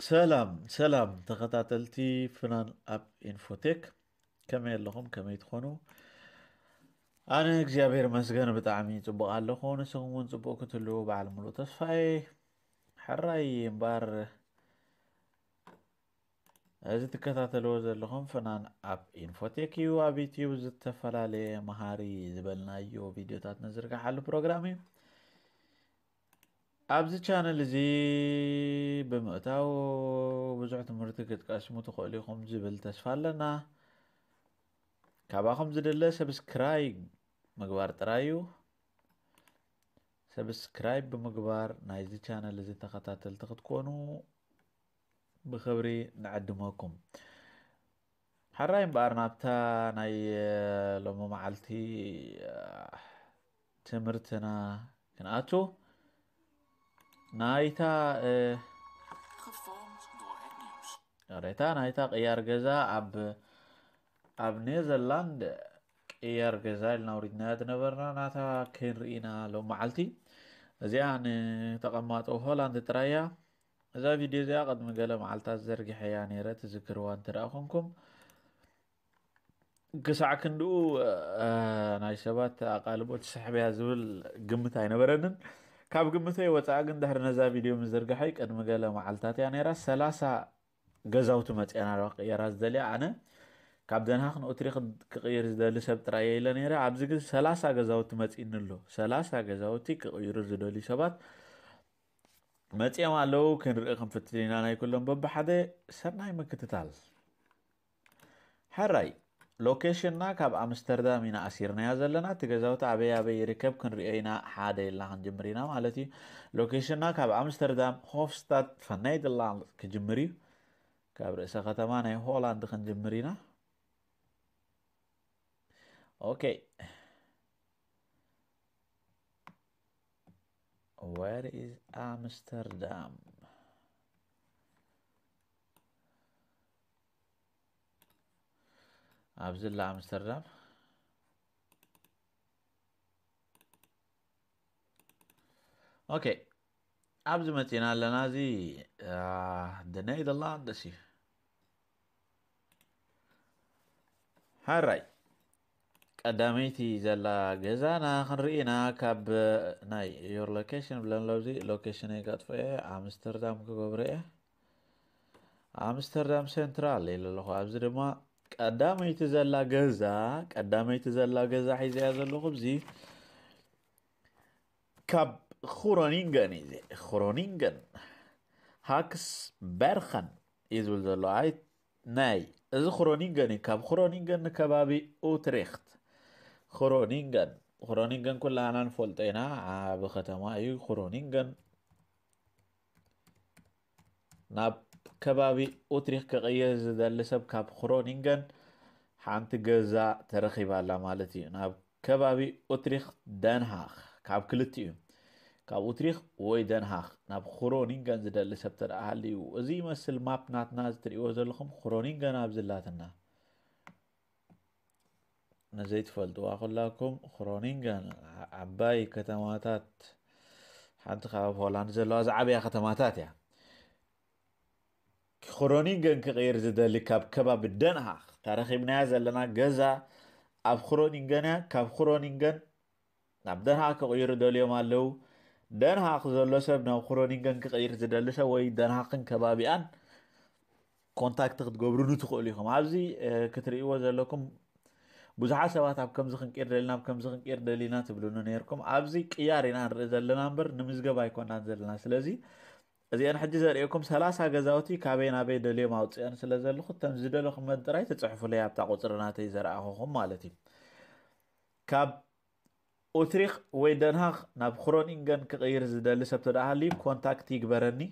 سلام سلام تغطى تلتي فنان اب انفوتيك كما يلهم كما يدخونو انا اكزيابير مسجن بتعمي تبقى اللخون سهمون تبقى كتلو بعلم ملو تصفعي حراي مبار ازي تكتاتلو زي اللخون فنان اب انفوتيك يو ابيتيو زي التفلالي مهاري زبلنا يو فيديو تاتنا زرقا حلو بروغرامي ኣብዚ ቻነል እዚ ብምእታው ብዙሕ ትምህርቲ ክትቀስሙ ትኽእሉ ኢኹም ዝብል ተስፋ ኣለና ካባኹም ዝድለ ሰብስክራይብ ምግባር ጥራይ እዩ ሰብስክራይብ ብምግባር ናይዚ ቻነል እዚ ተኸታተልቲ ክትኮኑ ብክብሪ ንዕድመኩም ሓራይ እምበኣር ናብታ ናይ ሎሚ መዓልቲ ትምህርትና ክንኣቱ ናይታ Naita naita qiyar geza ኣብ ኔዘርላንድ ቅያር ገዛ ኢልና ilnawridnad neberna ናታ ክንርኢና ሎ መዓልቲ እዚኣ ንተቐማጦ ሆላንድ ጥራያ እዛ ቪድዮ እዚኣ ቅድሚ ገለ መዓልታት ዘርጊሐ እያ ነረ ትዝክርዋ እንትርአ ኮንኩም ክሳዕ ክንድኡ ናይ ሰባት ኣቃልቦ ትስሕበያ ዝብል ግምት ኣይነበረንን ካብ ግምተይ ወፃኢ ግን ዳሕሪ ነዛ ቪድዮ ምዝርግሐይ ቅድሚ ገለ መዓልታት እያ ነራ ሰላሳ ገዛውቲ መፅአና ክቅየራ ዝደልያ ኣነ ካብ ደና ክንኦትሪ ክቅይር ዝደሊ ሰብ ጥራየ ኢለ ነረ ኣብዚ ግዜ ሰላሳ ገዛውቲ መፂእኒ ኣሎ ሰላሳ ገዛውቲ ክቕይሩ ዝደልዩ ሰባት መፅኦም ኣለው ክንርኢ ክንፍትል ኢና ናይ ኩሎም በብሓደ ሰናይ ምክትታል ሕራይ ሎኬሽንና ካብ ኣምስተርዳም ኢና ኣሲርናያ ዘለና እቲ ገዛውቲ ኣበይ ኣበይ ይርከብ ክንሪኦ ኢና ሓደ ኢልና ክንጅምር ኢና ማለት እዩ ሎኬሽንና ካብ ኣምስተርዳም ሆፍስታት ፈናይ ድላ ክጅምር እዩ ካብ ርእሰ ከተማ ናይ ሆላንድ ክንጅምር ኢና ኦኬ ዌር ኢዝ ኣምስተርዳም ኣብ ዘላ ኣምስተርዳም ኦኬ ኣብዚ መፂና ኣለና እዚ ደነይደላንድ እሲ ሓራይ ቀዳመይቲ ዘላ ገዛና ክንርኢና ካብ ናይ ዮር ሎኬሽን ብለን ሎዚ ሎኬሽን የጋጥፎ እየ ኣምስተርዳም ክገብሮ እየ ኣምስተርዳም ሴንትራል ኢሉ ኣለኹ ኣብዚ ድማ قدام يتزلى غزا قدام يتزلى غزا حيزي هذا الخبزي كاب خورونينغن يزي خورونينغن هاكس برخن يزول زلو عاي ناي از خورونينغن كاب خورونينغن كبابي اوتريخت خورونينغن خورونينغن كل انا نفولتينا بختما اي خورونينغن ناب ከባቢ ኡትሪክ ክቕየ ዝደሊ ሰብ ካብ ክሮኒንገን ሓንቲ ገዛ ተረኺባ ኣላ ማለት እዩ ናብ ከባቢ ኡትሪክ ደንሃኽ ካብ ክልቲ እዩ ካብ ኡትሪክ ወይ ደንሃኽ ናብ ክሮኒንገን ዝደሊ ሰብ ተደ ሃልዩ እዚ ይመስል ማፕ ናትና ዝትርእይዎ ዘለኹም ክሮኒንገን ኣብ ዝላትና ንዘይትፈልጥዋ ኩላኩም ክሮኒንገን ዓባይ ከተማታት ሓንቲ ካብ ሆላንድ ዘለዋ ዝዓበያ ከተማታት እያ ክሮኒንገን ክቅይር ዝደሊ ካብ ከባቢ ደንሃ ተረኺብናዮ ዘለና ገዛ ኣብ ክሮኒንገን እያ ካብ ክሮኒንገን ናብ ደንሃ ክቕይሩ ደልዮም ኣለው ደንሃ ዘሎ ሰብ ናብ ክሮኒንገን ክቕይር ዝደሊ ሰብ ወይ ደንሃክን ከባቢኣን ኮንታክት ክትገብሩሉ ትኽእሉ ኢኹም ኣብዚ ክትርእይዎ ዘለኩም ብዙሓት ሰባት ኣብ ከምዚ ክንቂር ደሊና ኣብ ከምዚ ክንቂር ደሊና ትብልኑ ነርኩም ኣብዚ ቅያር ኢና ንርኢ ዘለና እምበር ንምዝገባ ኣይኮናን ዘለና ስለዚ እዚአን ሕጂ ዘርእየኩም ሰላሳ ገዛውቲ ካበይ ናበይ ደልዮም ኣውፅአን ስለ ዘለኹ እተን ዝደለኹመን ጥራይ ተፅሕፉለይ ኣብታ ቁፅሪ ናተይ ዘረኣኹኹም ማለት እዩ ካብ ኡትሪክ ወይ ደንሃኽ ናብ ክሮኒንገን ክቕይር ዝደሊ ሰብ ተዳሃልዩ ኮንታክት ይግበረኒ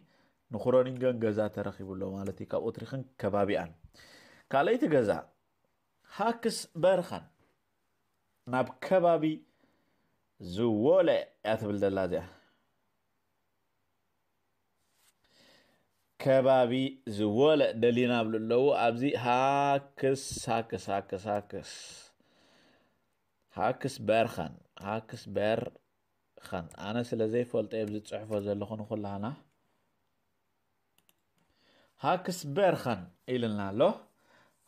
ንክሮኒንገን ገዛ ተረኪቡሎ ማለት እዩ ካብ ኡትሪክን ከባቢኣን ካልአይቲ ገዛ ሃክስ በርኻን ናብ ከባቢ ዝወለ እያ ትብል ዘላ እዚኣ ከባቢ ዝወለ ደሊና ብሉ ኣለዉ ኣብዚ ሃክስ ሃክስ ሃክስ ሃክስ ሃክስ በርኸን ሃክስ በርኸን ኣነ ስለ ዘይፈልጦ የ ዝፅሕፎ ዘለኹ ንኩላሃና ሃክስ በርኸን ኢልና ኣሎ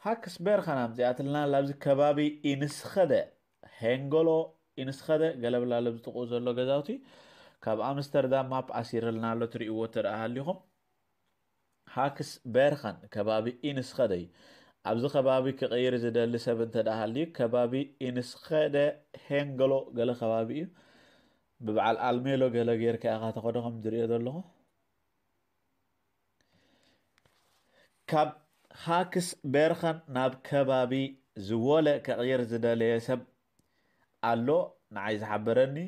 ሃክስ በርኸን ኣብዚኣ ትልና ኣብዚ ከባቢ ኢንስኸደ ሄንጎሎ ኢንስኸደ ገለብላ ለብዝጥቕኡ ዘሎ ገዛውቲ ካብ ኣምስተርዳም ማፕ ኣሲርልና ኣሎ ትሪእዎ ትረአ ሃሊኹም ሃክስ በርኻን ከባቢ ኢንስከደ እዩ ኣብዚ ከባቢ ክቕይር ዝደሊ ሰብ እንተዳሃልዩ ከባቢ ኢንስከደ ሄንጎሎ ገለ ከባቢ እዩ ብበዓል ኣልሜሎ ገለ ገርከያ ካተኮዶ ከም ዝሪኦ ዘለኹ ካብ ሃክስ በርኻን ናብ ከባቢ ዝወለ ክቅይር ዝደለየ ሰብ ኣሎ ንዓይ ዝሓበረኒ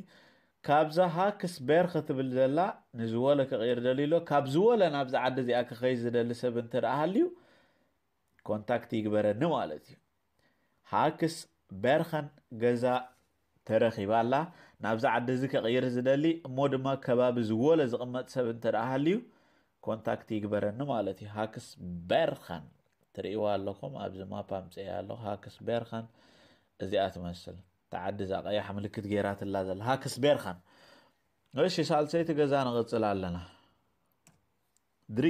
ካብዛ ሃክስ በርኻ ትብል ዘላ ንዝወለ ክቕይር ደል ሎ ካብ ዝወለ ናብዛ ዓዲ እዚኣ ክኸይ ዝደሊ ሰብ እንተ ደኣ ሃልዩ ኮንታክቲ ይግበረኒ ማለት እዩ ሃክስ በርኻን ገዛ ተረኺባላ ናብዛ ዓዲ እዚ ከቕይር ዝደሊ እሞ ድማ ከባቢ ዝወለ ዝቕመጥ ሰብ እንተ ደኣ ሃልዩ ኮንታክቲ ይግበረኒ ማለት እዩ ሃክስ በርኻን ትሪእዎ ኣለኩም ኣብዚ ማፓምፅየ ኣለኩ ሃክስ በርኻን እዚኣ ትመስል ተዓዲ እዛ ቀያሕ ምልክት ገይራትላ ዘላ ሃክስ ቤርኻን እሺ ሳልሰይቲ ገዛ ንቕፅል ኣለና ድሪ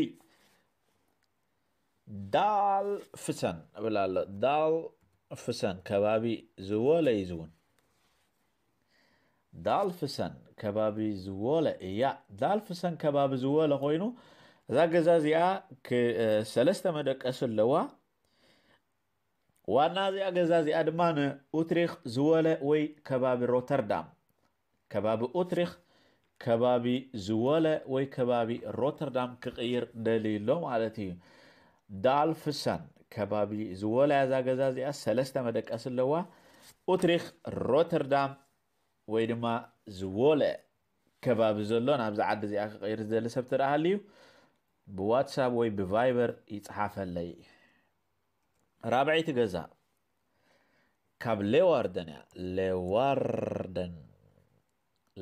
ዳል ፍሰን እብል ኣሎ ዳል ፍሰን ከባቢ ዝወለ እዩ ዝውን ዳል ፍሰን ከባቢ ዝወለ እያ ዳል ፍሰን ከባቢ ዝወለ ኮይኑ እዛ ገዛ እዚኣ ሰለስተ መደቀሲ ኣለዋ ዋና እዚኣ ገዛ እዚኣ ድማ ንኡትሪክ ዝበለ ወይ ከባቢ ሮተርዳም ከባቢ ኡትሪክ ከባቢ ዝበለ ወይ ከባቢ ሮተርዳም ክቕይር ደልዩ ኣሎ ማለት እዩ ዳልፍሰን ከባቢ ዝበለ እዛ ገዛ እዚኣ ሰለስተ መደቀሲ ኣለዋ ኡትሪክ ሮተርዳም ወይ ድማ ዝበለ ከባቢ ዘሎ ናብዚ ዓዲ እዚኣ ክቕይር ዝደሊ ሰብ ተደሃልዩ ብዋትሳብ ወይ ብቫይበር ይፅሓፈለይ raabعيቲ ገዛ ካብ ሌዋርደን እያ ሌዋርደን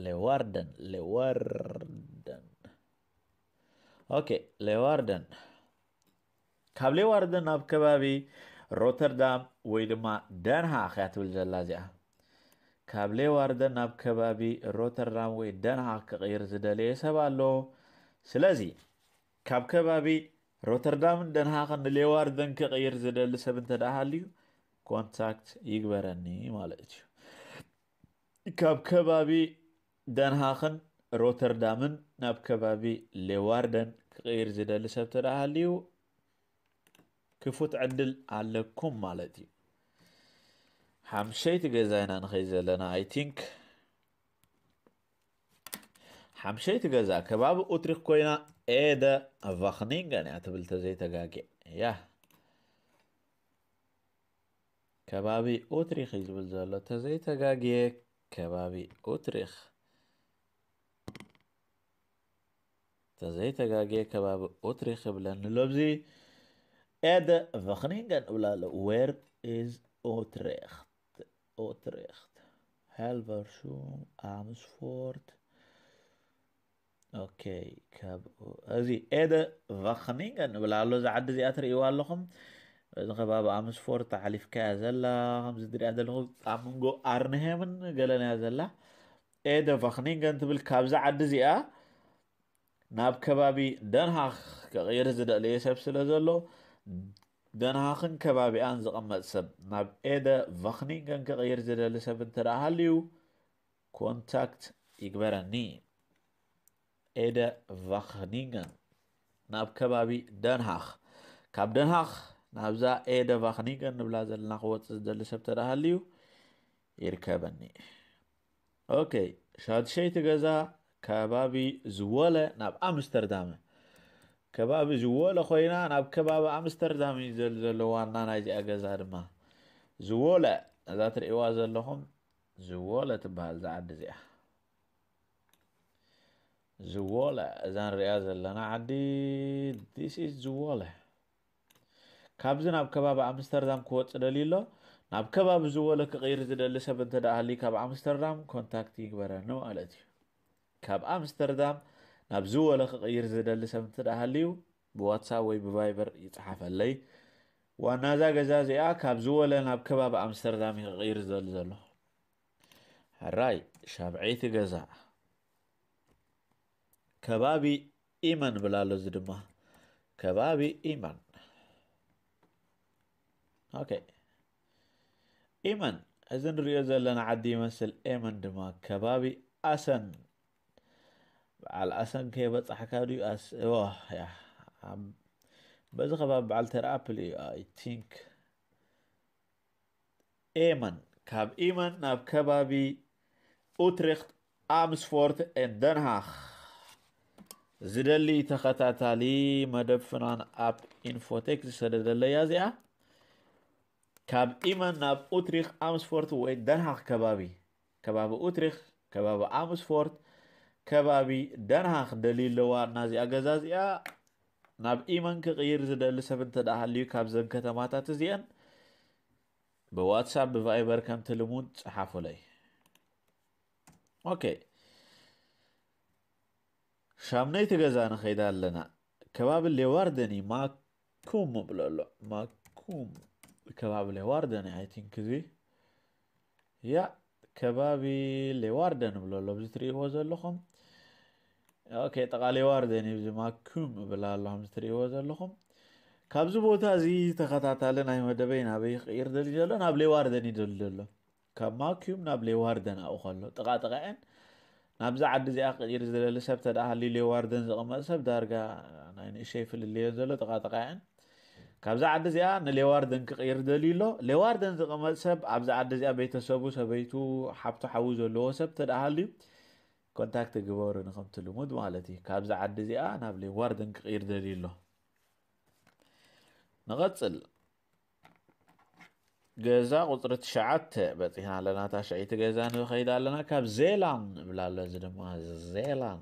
ሌዋርደን ሌዋርደን ኦኬ ሌዋርደን ካብ ሌዋርደን ኣብ ከባቢ ሮተርዳም ወይ ድማ ደንሃ ከያ ትብል ዘላ እዚኣ ካብ ሌዋርደን ኣብ ከባቢ ሮተርዳም ወይ ደንሃ ክቕይር ዝደለየ ሰብ ኣሎ ስለዚ ካብ ከባቢ ሮተርዳምን ደንሃ ክንሌዋርደን ክቕይር ዝደሊ ሰብ እንተደሃልዩ ኮንታክት ይግበረኒ ማለት እዩ ካብ ከባቢ ደንሃኽን ሮተርዳምን ናብ ከባቢ ሌዋርደን ክቕይር ዝደሊ ሰብ ተዳሃልዩ ክፉት ዕድል ኣለኩም ማለት እዩ ሓምሸይቲ ገዛ ኢና ንኸይ ዘለና ኣይ ቲንክ ሓምሸይቲ ገዛ ከባቢ ኡትሪክ ኮይና Eda vaqtingan atabiltazaitagage. Yah. Kababi Utrecht izbilzala tazaitagage. Kababi Utrecht. tazaitagage kababi Utrecht bilan nilobzi. Eda vaqtingan ulala. Where is Utrecht? Utrecht. Halversum, Amersfoort. اوكي كاب ازي ادا wachaningen, ان alle لوز عد زي اتر iwa لهم غباب امس فور تعليف كازلا خمس دري عند لهم عمونجو أرنهمن قالنا زلا إيه ده فخنين كنت بالكابزة عد ا ناب كبابي دنها غير زد لي سب سلا دنها خن كبابي أن زقمت سب ناب ادا ده فخنين كن كغير زد عليه سب هاليو كونتاكت يقبرني ኤደ Wageningen. ናብ ከባቢ ደንሃኽ ካብ ደንሃኽ ናብዛ ኤደ ቫክኒገን ንብላ ዘለና ክወፅእ ዝደሊ ሰብ ተዳሃልዩ ይርከበኒ ኦኬ ሻድሸይቲ ገዛ ከባቢ ዝወለ ናብ ኣምስተርዳም ከባቢ ዝወለ ኮይና ናብ ከባቢ ኣምስተርዳም እዩ ዘሎ ዋና ናይዚኣ ገዛ ድማ ዝወለ እዛ ትርእዋ ዘለኹም ዝወለ ትበሃል ዝዓዲ እዚኣ ዝወለ እዛ ንሪኣ ዘለና ዓዲ ዲስ ኢዝ ዝወለ ካብዚ ናብ ከባቢ ኣምስተርዳም ክወፅ ደሊ ሎ ናብ ከባቢ ዝወለ ክቕይር ዝደሊ ሰብ እንተደሃሊ ካብ ኣምስተርዳም ኮንታክት ይግበረኒ ማለት እዩ ካብ ኣምስተርዳም ናብ ዝወለ ክቕይር ዝደሊ ሰብ እንተደሃልዩ ብዋትሳብ ወይ ብቫይበር ይፅሓፈለይ ዋና እዛ ገዛ እዚኣ ካብ ዝወለ ናብ ከባቢ ኣምስተርዳም ይቕይር ዝደሊ ዘሎ ሕራይ ሻብዐይቲ ገዛ كبابي إيمان بلا لزدما كبابي إيمان أوكي إيمان أزن رياض لنا عدي مثل إيمان دما كبابي أسن بعل أسن كي ديو أس إوه يا عم بس خباب بعل ترابلي آي تينك إيمان كاب إيمان ناب كبابي أوتريخت أمسفورت إن دنهاخ ዝደሊ ተኸታታሊ መደብ ፍናን ኣብ ኢንፎቴክ ዝሰደደለ እያ እዚኣ ካብ ኢመን ናብ ኡትሪክ ኣምስፎርት ወይ ደንሃክ ከባቢ ከባቢ ኡትሪክ ከባቢ ኣምስፎርት ከባቢ ደንሃክ ደሊ ኣለዋ ናዚኣ ገዛ እዚኣ ናብ ኢመን ክቕይር ዝደሊ ሰብ እንተ ደኣ ሃልዩ ካብዘን ከተማታት እዚአን ብዋትሳፕ ብቫይበር ከምቲ ልሙድ ፀሓፉለይ ኦኬ شامنەی تگەزانە خەیدان لەنا کەوابل لێواردنی ماکوم بلۆ ماکوم کەواب لێواردنی هایتین کردی یا کەبابی لێواردن بلۆ لە بزتری هۆزە لخم ئەوکەی تەقا لێواردێنی بز ماکوم بلا لە هەمزتری هۆزە لخم کابزو بۆ تازی تەخەتاتا لە نایمە دەبی نابی خیر دەلیجە لە نابلێواردنی دلدلە کە ماکیوم نابلێواردن ئەو خەلۆ تەقاتەقەن نابزه عاد زي اخ غير زي اللي سبت ده اللي لي واردن زي ما سب دارغا انا يعني شي في اللي يزل طقا طقا يعني كابزا عاد زي ان اللي واردن غير دليلو اللي واردن زي ما سب ابزا عاد زي بيت سبو سبيتو حبتو حوزو لو سبت ده اللي كونتاكت غبور نخم تلمود مالتي كابزا عاد زي انا اللي واردن غير دليلو نغتسل ገዛ ቁፅሪ ትሽዓተ በፂሕና ኣለና እታ ሽዒቲ ገዛ ንኸይድ ኣለና ካብ ዜላን እብላ ኣሎ እዚ ድማ ዜላን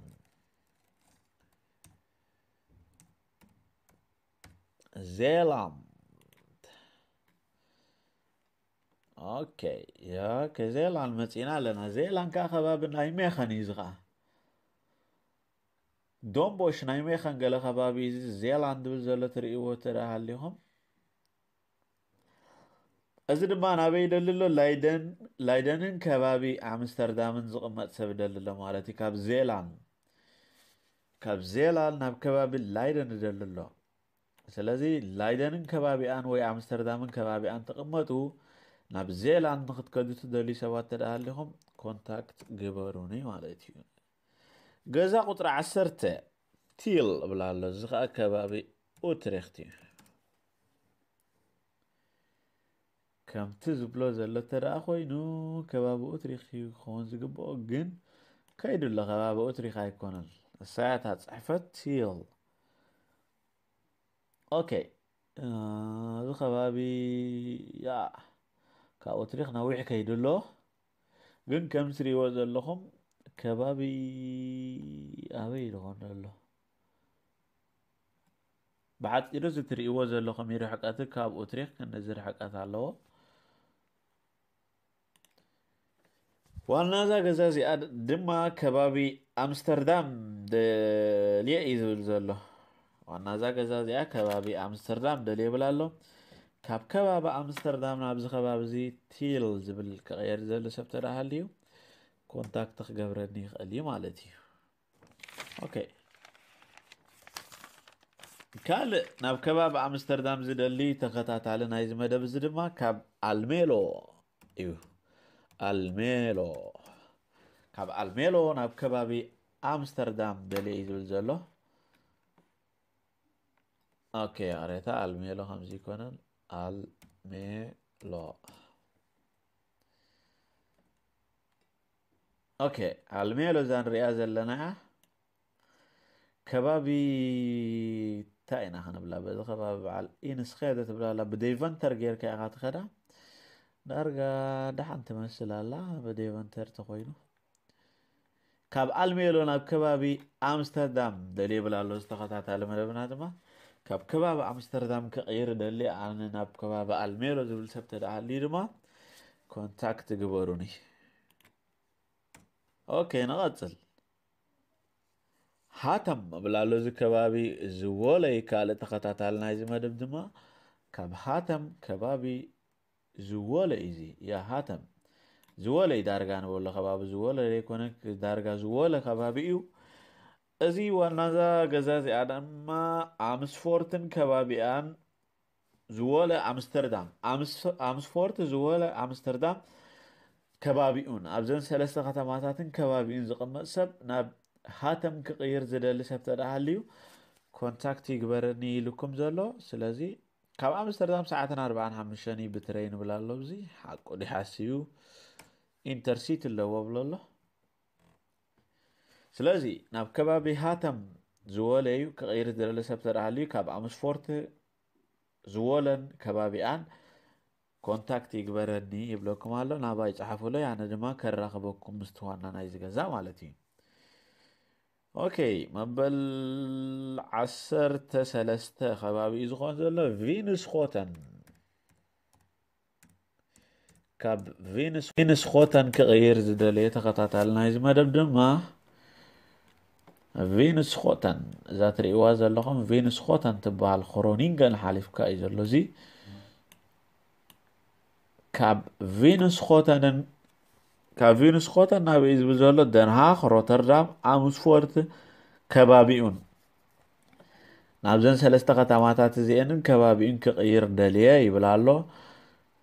ዜላን ኦኬ ያ ከዜላን መፂና ኣለና ዜላን ከዓ ከባቢ ናይ ሜኸን እዩ ከዓ ዶምቦሽ ናይ ሜኸን ገለ ከባቢ ዜላን ዝብል ዘሎ ትርእይዎ ተዳሃሊኹም እዚ ድማ ናበይ ደሊሎ ደላይደንን ከባቢ ኣምስተርዳምን ዝቅመጥ ሰብ ደሉኣሎ ማለት እዩ ብ ዜላንካብ ዜላንድ ናብ ከባቢ ላይደን እደልሎ ስለዚ ላይደንን ከባቢኣን ወይ ኣምስተርዳምን ከባቢኣን ተቅመጡ ናብ ዜላንድ ንክትከዱ ትደልዩ ሰባት እተዳሃሊኹም ኮንታክት ግበሩኒ ማለት እዩ ገዛ ቁጥሪ ዓሰርተ ቲል እብላሎ እዚ ከኣ ከባቢ ውትሬክት እዩ ከምቲ ዝብሎ ዘሎ እንተደኣ ኮይኑ ከባቢኡ ትሪኺ ክኸውን ዝግብኦ ግን ከይድሎ ከባቢኡ ትሪኽ ኣይኮነን እሳያታ ፅሕፈት ሂል ኦኬ እዚ ከባቢ ያ ካብኡ ትሪኽ ነዊሕ ከይድሎ ግን ከም ትሪእዎ ዘለኹም ከባቢ ኣበይ ይልኾን ዘሎ ብዓፂሩ ዝትሪእዎ ዘለኹም ይርሕቀቲ ካብኡ ትሪኽ ክንዚ ርሕቀት ኣለዎ ዋና እዛ ገዛ እዚኣ ድማ ከባቢ ኣምስተርዳም ደልየ እዩ ዝብል ዘሎ ዋና እዛ ገዛ እዚኣ ከባቢ ኣምስተርዳም ደልየ ይብል ኣሎ ካብ ከባቢ ኣምስተርዳም ናብዚ ከባቢ እዚ ቲል ዝብል ክቀየር ዘሎ ሰብ ተዳሃልዩ ኮንታክት ክገብረኒ ይኽእል እዩ ማለት እዩ ኦኬ ካልእ ናብ ከባቢ ኣምስተርዳም ዝደሊ ተኸታታሊ ናይዚ መደብ እዚ ድማ ካብ ኣልሜሎ እዩ ኣልሜሎ ካብ ኣልሜሎ ናብ ከባቢ ኣምስተርዳም ደልየ እዩ ዝብል ዘሎ ኦኬ ቅሬታ ኣልሜሎ ከምዚ ይኮነን ኣልሜሎ ኦኬ ኣልሜሎ እዛ ንሪኣ ዘለና ከባቢ እንታይ ኢና ክንብላ በዚ ከባቢ በዓል ኢንስኸ ዘትብላላ ብደይቨንተር ጌርካ ኢኻ ትኸዳ ዳርጋ ደሓን ትመስል ኣላ ብዴቨንተር ተኮይኑ ካብ ኣልሜሎ ናብ ከባቢ ኣምስተርዳም ደልየ ብላ ኣሎ ዝተኸታታለ መደብና ድማ ካብ ከባቢ ኣምስተርዳም ክቕይር ደሊ ኣነ ናብ ከባቢ ኣልሜሎ ዝብል ሰብ ተደሃሊ ድማ ኮንታክት ግበሩኒ ኦኬ ንቐፅል ሓተም ኣብላ ኣሎ እዚ ከባቢ ዝወለይ ካልእ ተኸታታሊ ናይዚ መደብ ድማ ካብ ሃተም ከባቢ zuwole izi ya hatam ዝወለይ ዳርጋ ንበሎ ከባቢ ዝወለ ዘይኮነ ዳርጋ ዝወለ ከባቢ እዩ እዚ ዋናዛ ገዛ እዚኣ ድማ ኣምስፎርትን ከባቢኣን ዝወለ ኣምስተርዳም ኣምስፎርት ዝወለ ኣምስተርዳም ከባቢኡን ኣብዘን ሰለስተ ከተማታትን ከባቢኡን ዝቕመፅ ሰብ ናብ ሃተም ክቕይር ዝደሊ ሰብ ተዳሃልዩ ኮንታክት ይግበረኒ ኢልኩም ዘሎ ስለዚ ካብ ኣምስተርዳም ሰዓትን 45 ብትረይ ንብል ኣሎ እዚ ሓቁ እዩ ኢንተርሲት ኣለዎ ብሎ ኣሎ ስለዚ ናብ ከባቢ ሃተም ዝወለ እዩ ክቕይር ዝደለ ሰብ ተዳሃልዩ ካብ ኣምስፎርት ዝወለን ከባቢኣን ኮንታክት ይግበረኒ ይብለኩም ኣሎ ናባይ ይፀሓፉሎ ኣነ ድማ ከራኸበኩም ምስትዋና ናይ ዝገዛ ማለት እዩ ኦኬይ መበል 13 ከባቢ እዩ ዝኾን ዘሎ ቪኑስ ኮተን ካብ ቪኑስ ኮተን ክቕይር ዝደለየ ተኸታታልና እዚ መደብ ድማ ቪኑስ ኮተን እዛ ትርእይዋ ዘለኹም ቪኑስ ኮተን ትበሃል ክሮኒንገን ሓሊፍካ እዩ ዘሎ እዚ ካብ ቪኑስ ኮተንን ካብ ዩኔስኮታ ናብ እዩ ዝብል ዘሎ ደንሃኽ ሮተርዳም ኣሙስፎርት ከባቢኡን ናብዘን ሰለስተ ከተማታት እዚአንን ከባቢኡን ክቕይር ደልየ ይብል ኣሎ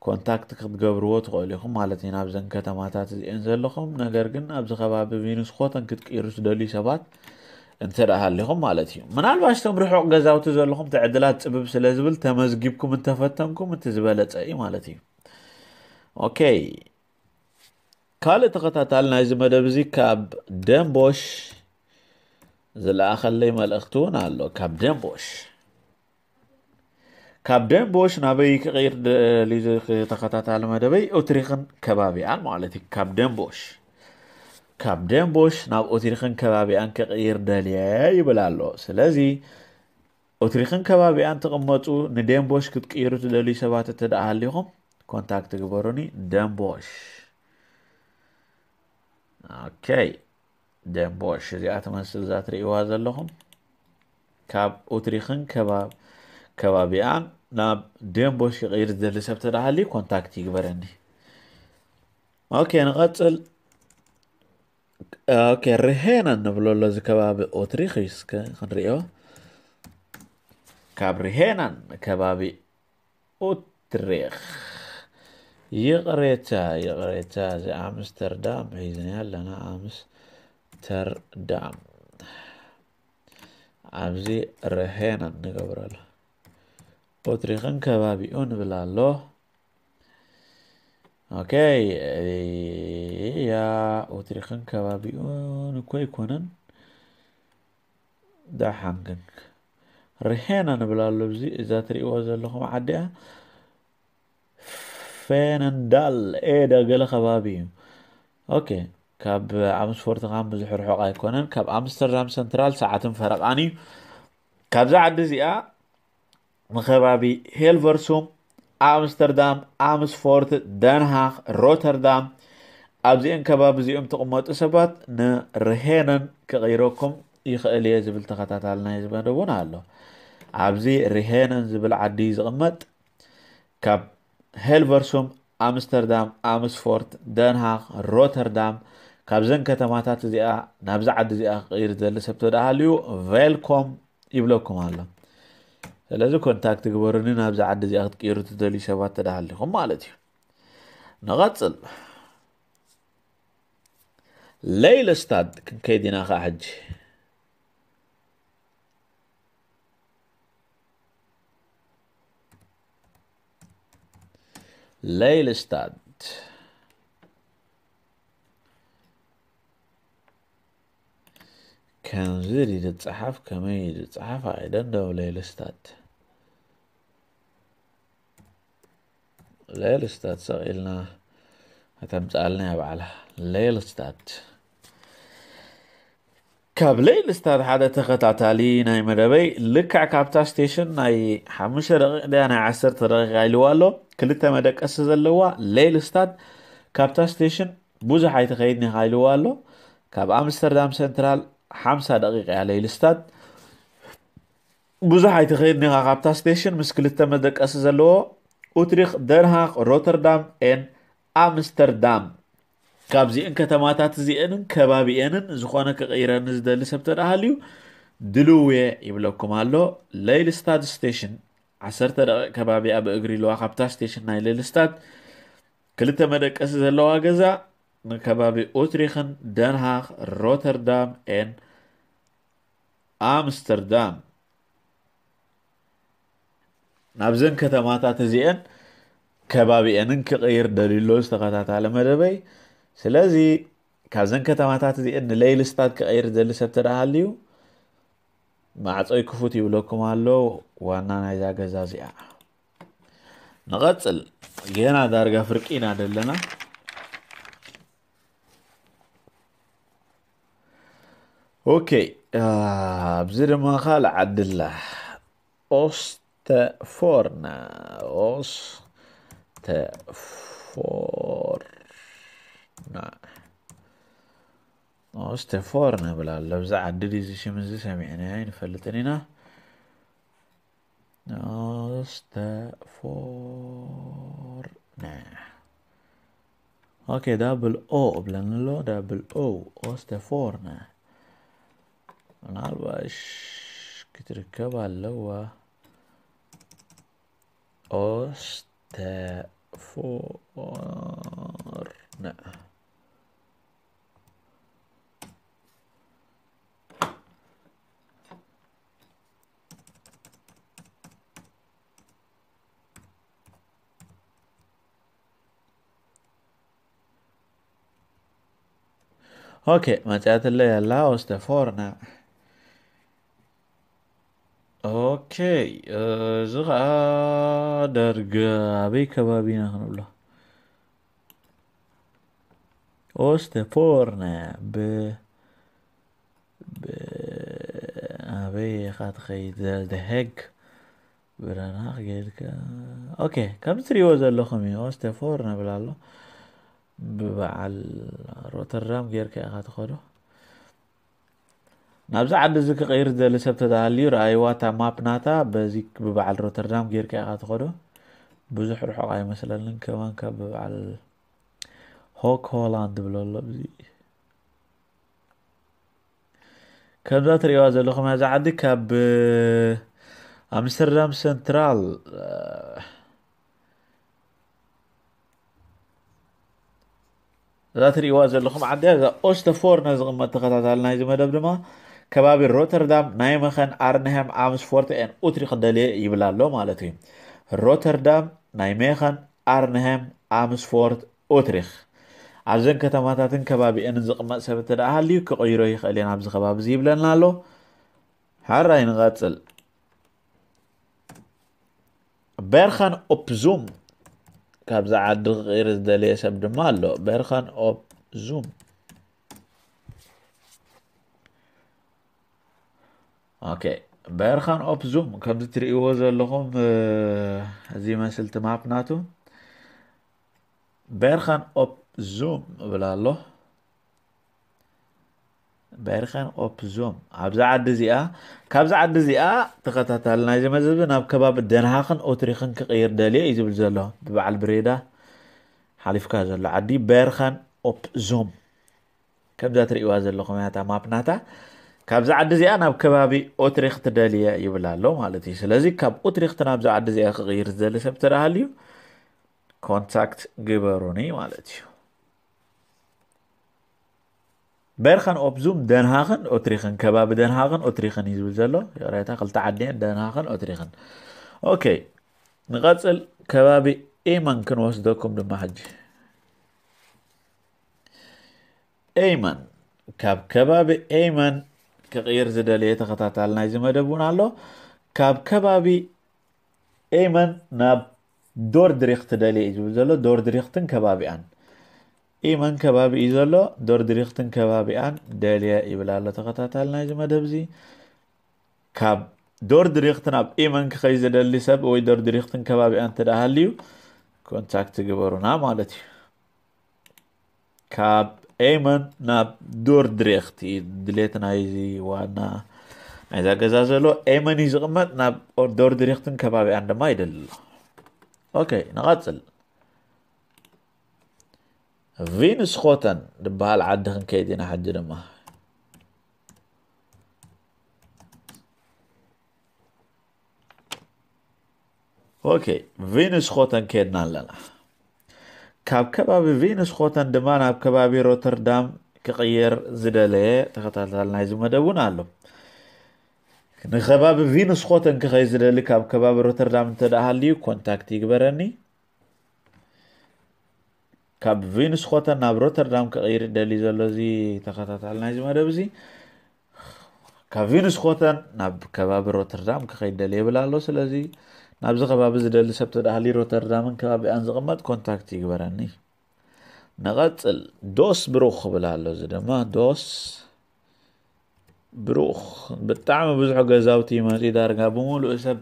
ኮንታክት ክትገብርዎ ትኽእሉ ኢኹም ማለት እዩ ናብዘን ከተማታት እዚአን ዘለኹም ነገር ግን ኣብዚ ከባቢ ዩኔስኮተን ክትቅይሩ ዝደልዩ ሰባት እንተደኣ ሃለኹም ማለት እዩ ምናልባሽ ቶም ርሑቕ ገዛውቲ ዘለኹም እቲ ዕድላት ፅብብ ስለ ዝብል ተመዝጊብኩም እንተፈተንኩም እቲ ዝበለፀ እዩ ማለት እዩ ኦኬይ ካልእ ተኸታታሊ ናይ እዚ መደብ እዚ ካብ ደንቦሽ ዝለኣኸለይ መልእኽቲ እውን ኣሎ ካብ ደንቦሽ ካብ ደንቦሽ ናበይ ክቕይር ተኸታታሊ መደበይ ኦትሪክን ከባቢኣን ማለት እዩ ካብ ደንቦሽ ካብ ደንቦሽ ናብ ኦትሪክን ከባቢኣን ክቕይር ደልየ ይብል ኣሎ ስለዚ ኦትሪክን ከባቢኣን ትቕመፁ ንደንቦሽ ክትቅይሩ ትደልዩ ሰባት እተደኣ ሃሊኹም ኮንታክት ግበሩኒ ደንቦሽ ኦኬይ ደንቦሽ እዚኣ ትመስል እዛ ትርእይዋ ዘለኹም ካብ ኡትሪክን ከባቢኣን ናብ ደንቦሽ ይቕይር ዝደሊ ሰብ ተዳሃሊ ኮንታክት ይግበረኒ ኦኬ ንቐፅል ኦኬ ርሄና ንብሎ ኣሎ እዚ ከባቢ ኦትሪክ እዩ ክንሪዮ ካብ ርሄናን ከባቢ ኡትሪክ ይቅሬታ ይቅሬታ ዚ አምስተርዳም ሒዝና ኣለና ኣምስተርዳም ኣብዚ ርሄን ንገብረሉ ኦትሪክን ከባቢኡ ንብል ኣሎ ያ ኦትሪክን ከባቢኡ ንኮ ይኮነን ዳሓንግን ርሄና ንብል ኣሎ እዚ እዛ ትሪእዎ ዘለኹም ዓዲያ فين اندال ايه دا قلا خبابيو اوكي كاب امس فورت غام بزحر حقا يكونن كاب امستردام سنترال ساعات فرق اني كاب زا عدزي اه مخبابي هيلفرسوم امستردام امس فورت دنهاق روتردام ابزي ان كباب زي ام تقمات اسبات نرهينن كغيروكم يخاليه زبل تخطاتالنا يزبادو ونالو ابزي رهينن زبل عدي زغمت كاب ሄልቨርሶም፣ ኣምስተርዳም፣ ኣምስፎርት፣ ደንሃክ፣ ሮተርዳም ካብዘን ከተማታት እዚኣ ናብዛ ዓዲ እዚኣ ክቅይር ዘሊ ሰብ ተዳሃልዩ ቨልኮም ይብለኩም ኣሎ ስለዚ ኮንታክት ግበሩኒ ናብዛ ዓዲ እዚኣ ክትቅይሩ ትደልዩ ሰባት ተዳሃልኹም ማለት እዩ ንቐፅል ለይለስታድ ክንከይድ ኢና ከዓ ሕጂ ليلستاد كان زر يتصحف كما يتصحف أيضا وليلستاد ليلستاد سئلنا هتمسألنا يا بعلا ليلستاد كابلي لستاد حدا تالي ناي مدبي لكع كابتا ستيشن ناي حمش دقيق دي ناي عسر دقيق غايلوالو كلتا مدك أسز اللوا ليل ستاد كابتا ستيشن بوزا حي تخيدني غايلوالو كاب أمستردام سنترال حمسة دقيقة على ليل ستاد بوزا حي تخيدني كابتا ستيشن مس كلتا مدك أسز اللوا أوتريخ درهاق روتردام إن أمستردام ካብዚአን ከተማታት እዚአንን ከባቢአንን ዝኾነ ክቕይረኒ ዝደሊ ሰብ እዩ ድልውየ ይብለኩም ኣሎ ለይልስታት ስቴሽን 1 ሰተ ደቂ ከባቢኣ ብእግሪ ኢልዋ ካብታ ስቴሽን ናይ ለይልስታት ክልተ መደቀሲ ዘለዋ ገዛ ንከባቢ ኡትሪክን ደንሃክ ሮተርዳም ኤን ኣምስተርዳም ናብዘን ከተማታት እዚአን ከባቢአንን ክቕይር ደሊሎ ዝተኸታታለ መደበይ ስለዚ ካብዘን ከተማታት እዚአን ንለይሊ ስታት ክቀይር ዘሊ ሰብ ተደሃልዩ ማዕፀይ ክፉት ይብለኩም ኣሎ ዋና ናይዛ ገዛ እዚኣ ንቐፅል ገና ዳርጋ ፍርቂ ኢና ዘለና ኦኬ ኣብዚ ድማ ካል ዓድላ ኦስተፎርና ኦስተፎ نعم. أو استفورنا بلا لو زعل ددي زي شي من زي سمعنا هاي يعني نفلتنينا نعم. استفورنا اوكي دبل او بلان لو دبل او استفورنا انا عارفه كتركبها اللي هو استفورنا Ok, mangiatele all'Aos de forna. اوكي زغا درجا بي كبابينا هنولا اوستفورنا ب ب ابي خات خيد دهك برناخ جيركا اوكي كم تريوز اللخمي اوستفورنا بلالو ብበዓል ሮተርዳም ጌርካ ኢኻ ትኸዶ ናብዚ ዓዲ እዚ ክቀይር ዘሊ ሰብ ተተሃልዩ ረኣይዋታ ማፕ ናታ በዚ ብበዓል ሮተርዳም ጌርካ ኢኻ ትኸዶ ብዙሕ ርሑቕ ኣይመስለኒን ከማንካ ብበዓል ሆክ ሆላንድ ብሎ ኣሎ ዚ ከምዛ ትሪእዋ ዘለኹም ያዛ ዓዲ ካብ ኣምስተርዳም ሰንትራል እዛትሪእዋ ዘለኹም ዓዲ እዛ ኦስተፎር ነዚ ዝቕመጥ ተኸታታልና እዩ ዝመደብ ድማ ከባቢ ሮተርዳም ናይ መኸን ኣርነሃም ኣምስፎርት ኤን ኡትሪ ክደልየ ይብል ኣሎ ማለት እዩ ሮተርዳም ናይ ሜኸን ኣርነሃም ኣምስፎርት ኡትሪክ ኣብዘን ከተማታትን ከባቢአንን ዝቕመጥ ሰብ እንተ ደኣ ሃልዩ ክቕይሮ ይኽእል እየን ኣብዚ ከባቢ እዚ ይብለና ኣሎ ሓራይ ንቐፅል በርኻን ኦፕዙም ካብ ዝዓዲ ክቕይር ዝደለየ ሰብ ድማ ኣሎ በርኸን ኦብ ዙም ኦኬ በርኻን ኦፕ ዙም ከምዚ ትርእይዎ ዘለኹም እዚ መስልቲ ማፕ ናቱ በርኻን ኦፕ ዙም እብላ ኣሎ በሪኻን ኦፕዞም ኣብዛ ዓዲ እዚኣ ካብዛ ዓዲ እዚኣ ተኸታታልና ዝመ ዝብል ናብ ከባቢ ደንሃኽን ኦትሪክን ክቕይር ደልየ እዩ ዝብል ዘሎ ብበዓል ብሬዳ ሓሊፍካ ዘሎ ዓዲ በሪኻን ኦፕዞም ከምዛ ትርእይዋ ዘለኹም ያታ ማፕናታ ካብዛ ዓዲ እዚኣ ናብ ከባቢ ኦትሪክ ትደልየ ይብል ኣሎ ማለት እዩ ስለዚ ካብ ኦትሪክት ናብዛ ዓዲ እዚኣ ክቕይር ዝደሊ ሰብ ተደሃልዩ ኮንታክት ግበሩኒ ማለት እዩ بيرخن أبزوم دنهاخن أتريخن كباب دنهاخن أتريخن يزول زلو يا ريتا قلت عدين دنهاخن أتريخن أوكي نقتل كبابي إيمن كن وصدوكم لما حج إيمن كاب كبابي إيمن كغير زدالية تخطاتالنا إذا ما دبون علو كاب كبابي إيمن ناب دور دريخت دالي زلو دور دريختن كبابي يعني. ኢመን ከባቢ እዩ ዘሎ ዶር ድሪኽትን ከባቢኣን ደልየ ይብል ኣሎ ተኸታታልና እዚ መደብ እዚ ካብ ዶር ድሪኽትን ኣብ ኢመን ክኸይ ዘደሊ ሰብ ወይ ዶር ድሪኽትን ከባቢኣን ተዳሃልዩ ኮንታክት ግበሩና ማለት እዩ ካብ ኤመን ናብ ዶር ድሬክቲ ድሌት ናይዚ ዋና ናይዛ ገዛ ዘሎ ኤመን እዩ ዝቕመጥ ናብ ዶር ድሬክትን ከባቢኣን ድማ ይደሊ ኣሎ ኦኬ ንቐፅል ቪንስ ኮተን ድበሃል ዓድኽን ከይድ ኢና ሕጂ ድማ ኦኬ ቪንስ ኮተን ከይድና ኣለና ካብ ከባቢ ቪንስ ኮተን ድማ ናብ ከባቢ ሮተርዳም ክቕየር ዝደለየ ተኸታታልና ናይ ዝመደቡን ኣሎ ንከባቢ ቪንስ ኮተን ክኸይ ዝደሊ ካብ ከባቢ ሮተርዳም እንተደሃልዩ ኮንታክት ይግበረኒ كاب فينوس خوتا نابروتر دام كغير دالي زلوزي تخطط على نايز مدبزي كاب فينوس خوتا ناب كباب روتر دام كغير دالي بلا لو سلازي ناب زغا باب زدال سبت دالي روتر دام كباب انز غمات كونتاكت يكبراني نغتل دوس بروخ بلا لو زدما دوس بروخ بالطعم بزحو غزاوتي ما زي دار غابو مولو سب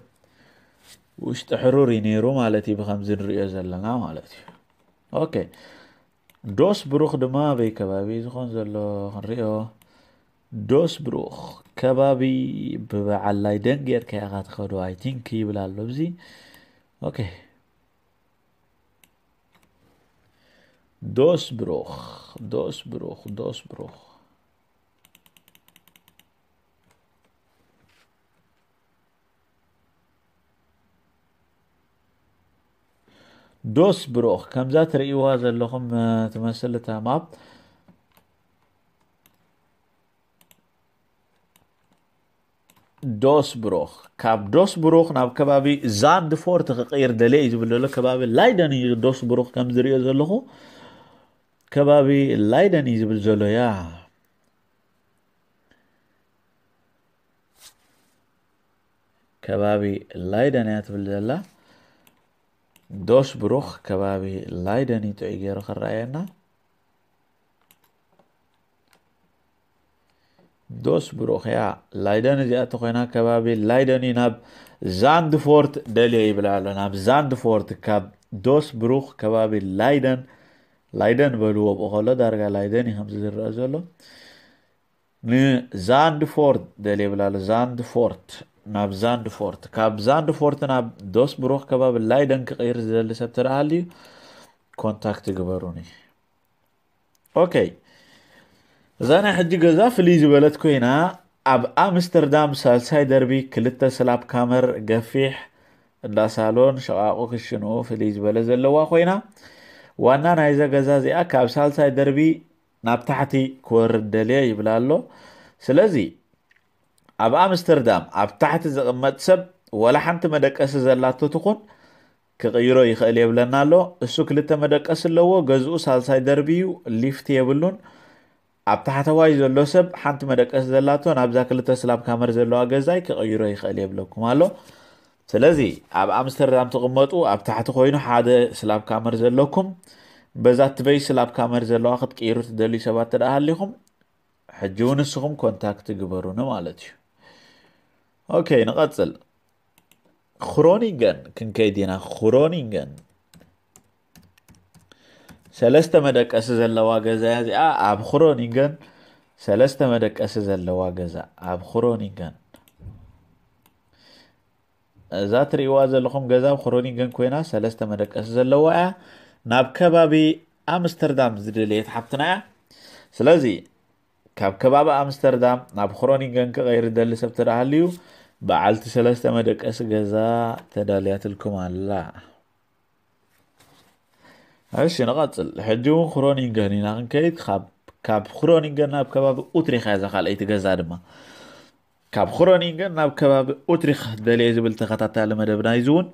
وش تحروري نيرو مالتي بخمزين ريو زلنا مالتي Okei. Dosbroek de Mavi Kababi. Rio. Dosbroek Kababi. Bewaallei Denger. Kerat Godo. I think he will love Oké. Dosbroek. Dosbroek. Dosbroek. دوس بروخ كم ذات رئيو هذا اللي هم آه، تمثلتها ماب دوس بروخ كاب دوس بروخ ناب كبابي زاند فور تغير دلي يقول له كبابي لايدن دوس بروخ كم ذريو زلخو كبابي لايدن يقول له يا كبابي لايدن يتبل له Dos kababi leiden in niet Eiger Reina. Dos leiden ja, to kena kababi leiden in in zandfort Zandvoort, Delhi Iblalen, ab Zandvoort, Kab, Dos Bruch kababi Leiden, Leiden, wel op Ogola, Darga Leiden, Hamzir Razolo. Nu, Zandvoort, Delhi Iblalen, Zandvoort. ናብ ዛንድፎርት ካብ ዛንድፎርት ናብ ዶስ ብሮክ ከባቢ ላይ ደንቂ ቀይር ዝደሊ ሰብ ትረአ ሃልዩ ኮንታክት ግበሩኒ ኦኬ እዛ ናይ ሕጂ ገዛ ፍልይ ዝበለት ኮይና ኣብ ኣምስተርዳም ሳልሳይ ደርቢ ክልተ ስላብ ካመር ገፊሕ እንዳሳሎን ሸቃቁ ክሽንኡ ፍልይ ዝበለ ዘለዋ ኮይና ዋና ናይዛ ገዛ እዚኣ ካብ ሳልሳይ ደርቢ ናብ ታሕቲ ክወርድ ደልየ ይብላ ኣሎ ስለዚ ኣብ ኣምስተርዳም ኣብ ታሕቲ ዝቕመጥ ሰብ ወላ ሓንቲ መደቀሲ ዘላቶ ትኹን ክቕይሮ ይኽእል የብለና ኣሎ እሱ ክልተ መደቀሲ ኣለዎ ገዝኡ ሳልሳይ ደርቢ እዩ ሊፍት የብሉን ኣብ ታሕተዋይ ዘሎ ሰብ ሓንቲ መደቀሲ ዘላቶ ናብዛ ክልተ ስላብ ካመር ዘለዋ ገዛይ ክቕይሮ ይኽእል የብለኩም ኣሎ ስለዚ ኣብ ኣምስተርዳም ትቕመጡ ኣብ ታሕቲ ኮይኑ ሓደ ስላብ ካመር ዘለኩም በዛ ትበይ ስላብ ካመር ዘለዋ ክትቀይሩ ትደልዩ ሰባት ተደሃሊኹም ሕጂ እውን ንስኹም ኮንታክት ግበሩኒ ማለት እዩ ይ ንቀፅል ክሮኒገን ክንከይዲና ክሮኒንገን ሰለስተ መደቀሲ ዘለዋ ገዛ እያ እዚኣ ኣብ ክሮኒን ለስተ መደቀሲ ዘለዋ ገዛ ኣብ ክሮኒገን እዛ እትሪእዋ ዘለኹም ገዛኣብ ክሮኒንገን ኮይና ሰለስተ መደቀሲ ዘለዋ እያ ናብ ከባቢ ኣምስተርዳም ዝድልየትሓብትና እያ ስለዚ ካብ ከባቢ ኣምስተርዳም ናብ ክሮኒንገን ክቀይሪ ደሊ ሰብ ተዳሃሉ እዩ በዓልቲ ሰለስተ መደቀሲ ገዛ ተዳልያትልኩም ኣላ እሺ ንቐፅል ሕጂ እውን ክሮኒንገን ኢና ክንከይድ ካብ ክሮኒንገን ናብ ከባቢ ኡትሪኻ እዛ ካልአይቲ ገዛ ድማ ካብ ክሮኒንገን ናብ ከባቢ ኡትሪክ ደልየ ዝብል ተኸታታሊ መደብና እዚ እውን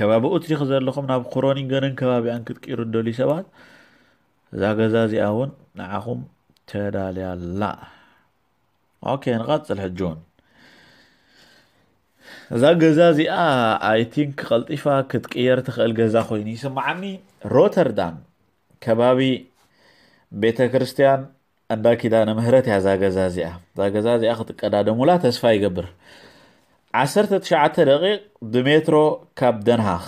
ከባቢ ኡትሪክ ዘለኹም ናብ ክሮኒንገንን ከባቢኣን ክትቂሩ ደልዩ ሰባት እዛ ገዛ እዚኣ እውን ንዓኹም ተዳልያ ኣላ ኦኬ ንቐፅል ሕጂ እውን እዛ ገዛ እዚኣ ኣይ ቲንክ ቀልጢፋ ክትቅየር ትኽእል ገዛ ኮይኑ ይስማዓኒ ሮተርዳም ከባቢ ቤተ ክርስቲያን እንዳ ኪዳነ ምህረት እያ እዛ ገዛ እዚኣ እዛ ገዛ እዚኣ ክትቀዳደሙላ ተስፋ ይገብር 19 ደቂቕ ብሜትሮ ካብ ደንሃኽ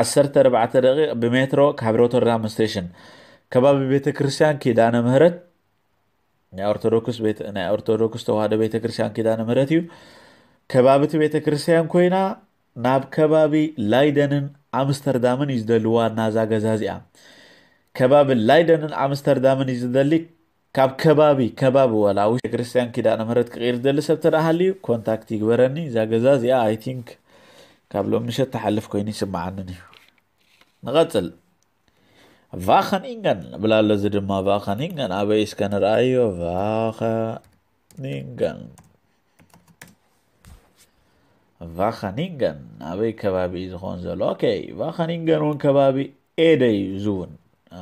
14 ደቂቕ ብሜትሮ ካብ ሮተርዳም ስቴሽን ከባቢ ቤተ ክርስቲያን ኪዳነ ምህረት ናይ ኦርቶዶክስ ተዋህዶ ቤተ ክርስቲያን ኪዳነ ምህረት እዩ كبابت بيتا كرسيان كوينا ناب كبابي لايدنن امستردامن يزدلوا نازا غزازيا كباب لايدنن امستردامن يزدلي كاب كبابي كباب ولا وش كريستيان كده انا مرت غير دل سبتر اهلي كونتاكت يغبرني زا غزاز يا اي ثينك قبلو مش تحلف كويني سمع عنني نغتل واخن انغان بلا لزد ما واخن انغان ابي اسكن رايو واخن انغان ቫኸኒንገን ኣበይ ከባቢ ዝኾን ዘሎ ቫኸኒንገን እውን ከባቢ ኤደይ ዝውን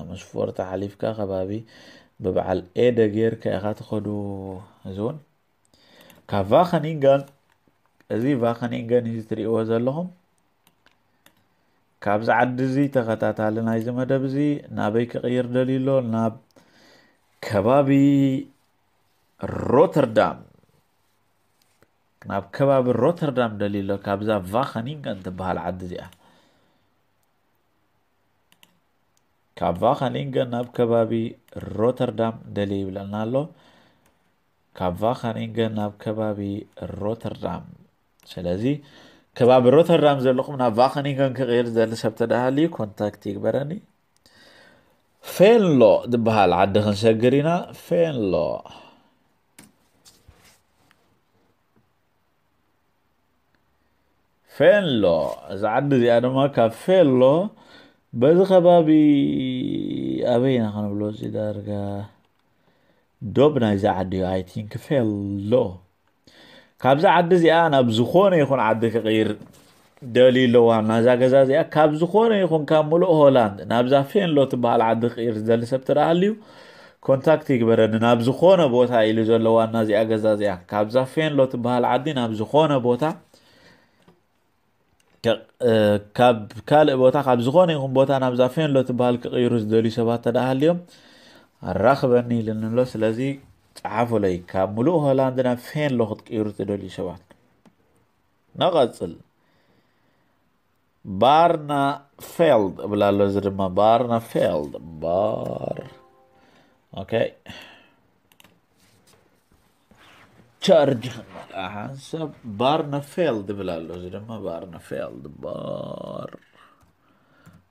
ምስ ፎርተ ሓሊፍካ ከባቢ ብበዓል ኤደ ጌርካ ኢኻ ትኸዱ ዝውን ካብ ቫኸኒንገን እዚ ቫኸኒንገን እዚ ትሪእዎ ዘለኹም ካብዚ ዓዲ እዚ ተኸታታሊ ናይዚ መደብ እዚ ናበይ ክቕይር ደሊሎ ናብ ከባቢ ሮተርዳም ናብ ከባቢ ሮተርዳም ደሊሎ ካብዛ ቫኸኒንጋ እንትበሃል ዓዲ እዚኣ ካብ ቫኸኒንገ ናብ ከባቢ ሮተርዳም ደሊ ይብለና ኣሎ ካብ ቫኸኒንገ ናብ ከባቢ ሮተርዳም ስለዚ ከባቢ ሮተርዳም ዘለኹም ናብ ቫኸኒንገን ክቕይር ዘሊ ሰብ ተዳሃልዩ ኮንታክት ይግበረኒ ፌንሎ ዝበሃል ዓዲ ክንሰግር ኢና ፌንሎ فين لو زعدد يا دما كفين لو بس خبابي ابي انا خنا بلوز دارغا دوبنا زعدد اي ثينك فين لو كاب زعدد يا انا بزخون يكون عد غير دليل لو انا زاغا زازي كاب زخون يكون كاملو هولاند نابزا فين لو تبال عد غير زل سبتر عليو كونتاكتي كبرن نابزخونه بوتا ايلو زلو انا زي اغزازيا كاب زافين لو تبال عدي نابزخونه بوتا ካልእ ቦታ ካብ ዝኮነ ይኹም ቦታ ናብዛ ፈንሎ ትበሃል ክቕይሩ ዝደልዩ ሰባት ተዳሃልዮም ኣራክበኒ ኢል ንሎ ስለዚ ፀሓፈሎይ ካብ ሙሉእ ሆላንድና ፌንሎ ክትይሩ ዝደልዩ ሰባት ንቀፅል ባርና ፌልድ እብላ ኣሎ እዚ ድማ ባር ና ልድ ባር چارج احسب بارنا فيلد بلالو زلمه بارنا فيلد بار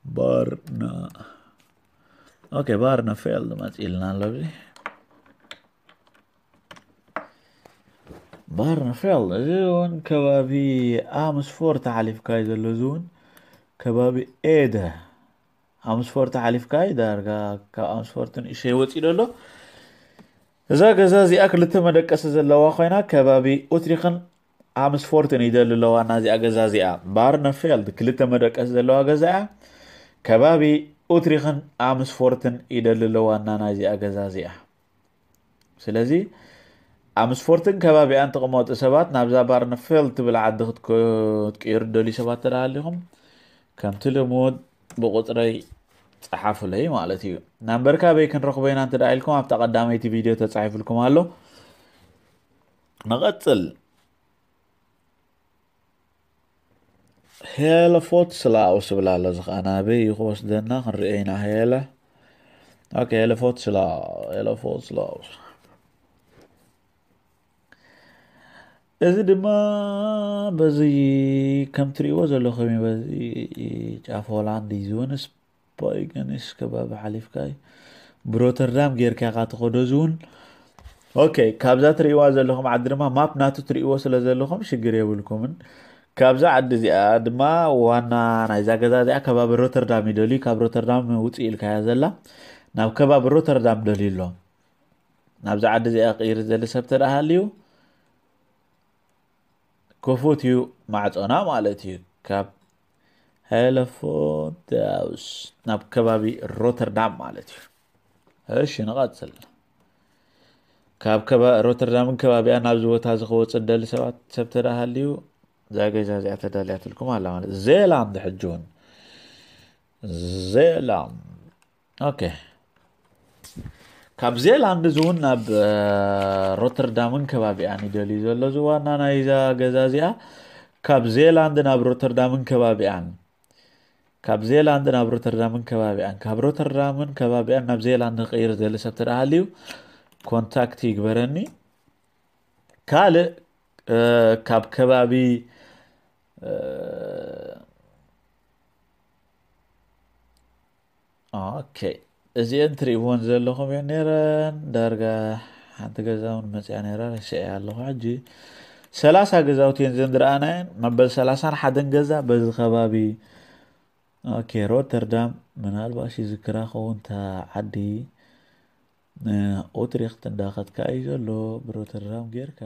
بارنا اوكي بارنا فيلد ما تقلنا لبلي بارنا فيلد زون كبابي امس فورت علي في كايزر لزون كبابي ايه ده امس فورت علي في كايدر كامس فورتن اشي وتيلو እዛ ገዛ እዚኣ ክልተ መደቀሲ ዘለዋ ኮይና ከባቢ ኡትሪክን ኣምስፎርትን እዩ ዘለዋ ናዚኣ ገዛ እዚኣ ባር ነፌልድ ክልተ መደቀሲ ዘለዋ ገዛ እያ ከባቢ ኡትሪክን ኣምስፎርትን ይደሊ ኣለዋ ይደልለዋና ናዚኣ ገዛ እዚኣ ስለዚ ኣምስፎርትን ከባቢኣ ተቐመጡ ሰባት ናብዛ ባር ነፌልድ ትብል ዓዲ ክትቀይሩ ደልዩ ሰባት ተዳሃሊኹም ከምቲ ልሙድ ብቁፅረይ ተፃሓፉለይ ማለት እዩ ናንበርካ በይ ክንረክቦ ኢና እንተ ኢልኩም ኣብታ ቀዳመይቲ ቪድዮ ተፃሒፉልኩም ኣሎ ንቐፅል هلا فوت سلاو سبلا لزق أنا بي يخوص دنا خنرئينا هلا أوكي هلا فوت سلاو هلا فوت سلاو إذا دما بزي كم تريوز اللو خمي بزي جاف هولندي زونس ይገስ ከባቢ ሓሊፍካዩ ብሮተርዳም ጌይርካያ ካ ተኸዶዙእውን ካብዛ እትሪእዋ ዘለኩም ዓዲ ድማ ማ ናቱ እትሪእዎ ስለ ዘለኩም ሽግር የብልኩምን ካብዛ ዓዲ እዚኣ ድማ ዋና ናይዛ ገዛ እዚኣ ከባቢ ሮተርዳም ይደልዩ ካብ ሮተርዳም ውፅ ኢልካያ ዘላ ናብ ከባቢ ሮተርዳም ደልዩኣሎም ናብዛ ዓዲ እዚኣ ቅር ዘለሰብ ተደሃል ዩ ኮፉት እዩ ማዕፆና ማለት እዩካ ሄለፎንታውስ ናብ ከባቢ ሮተርዳም ማለት እዩ እሺ ንቐፅል ካብ ሮተርዳምን ከባቢያ ናብዚ ቦታ ዝክወፅ ደሊ ሰባት ሰብ ተዳሃልዩ እዛ ገዛ እዚኣ ተዳልያትልኩም ኣላ ማለት ዜላንድ ሕጂ እውን ዜላንድ ካብ ዜላንድ እዚ እውን ናብ ሮተርዳምን ከባቢኣን ይደልዩ ዘሎ ዝዋና ናይዛ ገዛ እዚኣ ካብ ዜላንድ ናብ ሮተርዳምን ከባቢያን ካብ ዜላንድ ናብ ሮተርዳምን ከባቢያን ካብ ሮተርዳምን ከባቢያን ናብ ዜላንድ ንቀይር ዘለ ሰብ ተደሃልዩ ኮንታክት ይግበረኒ ካልእ ካብ ከባቢ እዚ ትርእይዎን ዘለኹም እዮ ነረን ዳርጋ ሓንቲ ገዛውን መፅያ ነራ ርስአ ኣለኹ ሕጂ ሰላሳ ገዛውቲ እየን ዘን መበል ሰላሳን ሓደን ገዛ በዚ ከባቢ Okey, Rotterdam ምናልባት ሽግራ ኸውን ተዓዲ ንኡትሪክት እንዳኸድካ እዩ ዘሎ ብሮተርዳም ጌርካ